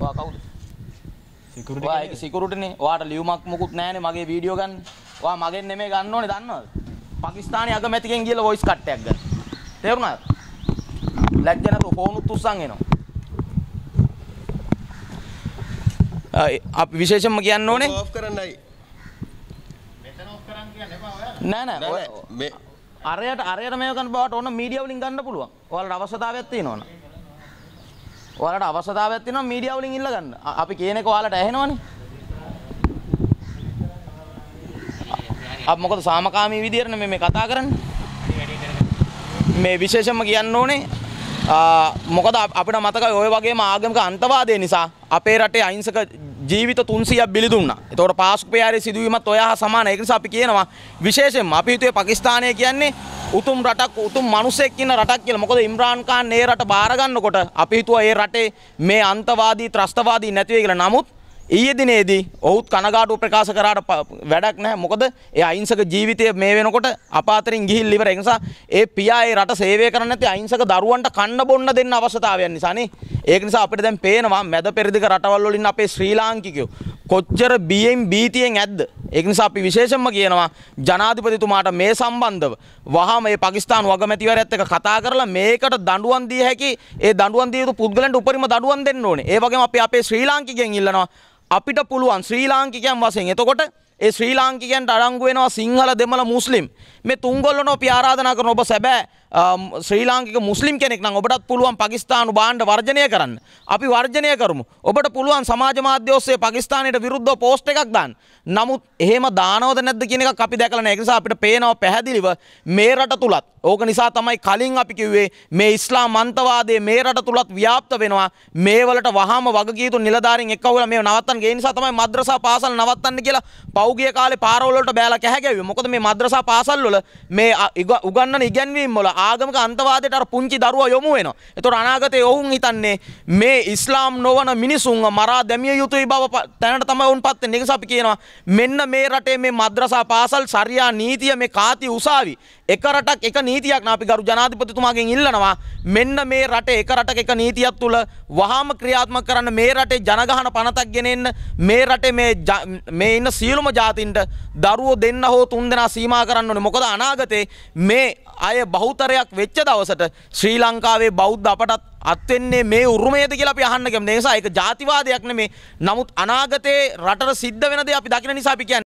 ඔයා කවුද? සිකියුරිටි. ඔයා ඒක සිකියුරිටිනේ. ඔයාට ලියුමක් මොකුත් නැහැනේ මගේ වීඩියෝ ගන්න. ඔයා මගෙන් නෙමෙයි ගන්න ඕනේ දන්නවද? පකිස්තානයේ අගමැතිකෙන් ගිහලා වොයිස් කට් එකක් ගන්න. තේරුණාද? ලැජ්ජ නැතුව ෆෝනුත් උස්සන් එනවා. අපි විශේෂම කියන්න ඕනේ ඕෆ් කරන්නයි මෙතන ඕෆ් කරන් කියන්න එපා ඔයාලා නෑ නෑ අරයට අරයට මේක ගන්න බවට ඕන මීඩියා වලින් ගන්න පුළුවන් ඔයාලට අවශ්‍යතාවයක් තියෙනවනේ ඔයාලට අවශ්‍යතාවයක් තියෙනවා මීඩියා වලින් ඉල්ල ගන්න. අපි කියන එක ඔයාලට ඇහෙනවනේ. අප මොකද සාමකාමී විදිහට මේ මේ කතා කරන්නේ. මේ විශේෂයෙන්ම කියන්න ඕනේ මොකද අපිට මතකයි ඔය වගේම ආගමික අන්තවාදය නිසා අපේ රටේ අහිංසක ජීවිත 300ක් බිලි දුන්නා. ඒතකොට පාස්කු පෙරේ සිදුවීමත් ඔය හා සමානයි. ඒ නිසා අපි කියනවා විශේෂයෙන්ම අපි හිතුවේ පාකිස්තානය කියන්නේ උතුම් රටක් උතුම් මිනිසෙක් ඉන්න රටක් කියලා. මොකද ඉම්රාන් ඛාන් මේ රට බාර ගන්නකොට අපි හිතුවා මේ රටේ මේ අන්තවාදී ත්‍රස්තවාදී නැති වෙයි කියලා. නමුත් ඊයේ දිනේදී ඔහුත් කනගාටුව ප්‍රකාශ කරාට වැඩක් නැහැ. මොකද ඒ අහිංසක ජීවිතය මේ වෙනකොට අපාතරින් ගිහිල් ඉවරයි. ඒ නිසා ඒ පියා ඒ රට සේවය කරන්නේ නැති අහිංසක දරුවන්ට කන්න බොන්න දෙන්න අවශ්‍යතාවයන් නිසානේ. ඒක නිසා අපිට දැන් පේනවා මැද පෙරදිග රටවල් වලින් අපේ ශ්‍රී ලාංකිකයෝ කොච්චර බියෙන් බීතියෙන් ඇද්ද? ඒක නිසා අපි විශේෂයෙන්ම කියනවා ජනාධිපතිතුමාට මේ සම්බන්ධව වහා මේ පාකිස්තාන් වගමැතිවරයත් එක්ක කතා කරලා මේකට දඬුවම් දිය හැකි ඒ දඬුවම් දිය යුතු පුද්ගලයන්ට උපරිම දඬුවම් දෙන්න ඕනේ. ඒ වගේම අපි අපේ ශ්‍රී ලාංකිකයන් ඉල්ලනවා අපිට පුළුවන් ශ්‍රී ලාංකිකයන් වශයෙන්. එතකොට ඒ ශ්‍රී ලාංකිකයන්ට අඩංගු වෙනවා සිංහල දෙමළ මුස්ලිම්. මේ තුන්ගොල්ලෝ අපි ආරාධනා කරන ඔබ සැබෑ ශ්‍රී ලාංකික මුස්ලිම් කෙනෙක් නම් ඔබටත් පුළුවන් පකිස්තානු බාණ්ඩ වර්ජනය කරන්න. අපි වර්ජනය කරමු. ඔබට පුළුවන් සමාජ මාධ්‍ය ඔස්සේ පකිස්තානයට විරුද්ධව පෝස්ට් එකක් දාන්න. නමුත් එහෙම දානවද නැද්ද කියන එකක් අපි දැකලා නැහැ. ඒ නිසා අපිට පේනවා පැහැදිලිව මේ රට තුලත් ඕක නිසා තමයි කලින් අපි කිව්වේ මේ ඉස්ලාම් අන්තවාදයේ මේ රට තුලත් ව්‍යාප්ත වෙනවා. මේ වලට වහාම වගකීම් නිලධාරීන් එක්ක වුණා මේව නවත්තන්න. ඒ නිසා තමයි මද්‍රසා පාසල් නවත්තන්න කියලා පෞගිය කාලේ පාරවල් වලට බෑලා කැහැ ගැව්වේ. මොකද මේ මද්‍රසා පාසල් වල මේ උගන්වන ඉගැන්වීම් වල ආගමක අන්තවාදයට අර පුංචි දරුවා යොමු වෙනවා. ඒතොර අනාගතයේ ඔවුන් හිතන්නේ මේ ඉස්ලාම් නොවන මිනිසුන්ව මරා දැමිය යුතුයි බව තැනට තමයි වුන්පත් වෙන්නේ. ඒක අපි කියනවා මෙන්න මේ රටේ මේ මද්‍රසා පාසල් සරියා නීතිය මේ කාති උසාවි එක රටක් එක නීතියක් නා අපි ගරු ජනාධිපතිතුමාගෙන් ඉල්ලනවා මෙන්න මේ රටේ එක රටක එක නීතියක් තුල වහාම ක්‍රියාත්මක කරන්න මේ රටේ ජනගහන පනතක් ගෙනෙන්න මේ රටේ මේ මේ ඉන්න සියලුම ජාතින්ට දරුවෝ දෙන්න හෝ තුන් දෙනා සීමා කරන්න ඕනේ මොකද අනාගතේ මේ අය බහුතර අවසරයක් වෙච්ච දවසට ශ්‍රී ලංකාවේ බෞද්ධ අපටත් අත්වෙන්නේ මේ උරුමයද කියලා අපි අහන්න කැමති. ඒ නිසා ඒක ජාතිවාදයක් නෙමේ. නමුත් අනාගතේ රටට සිද්ධ වෙන දේ අපි දකින නිසා අපි කියන්නේ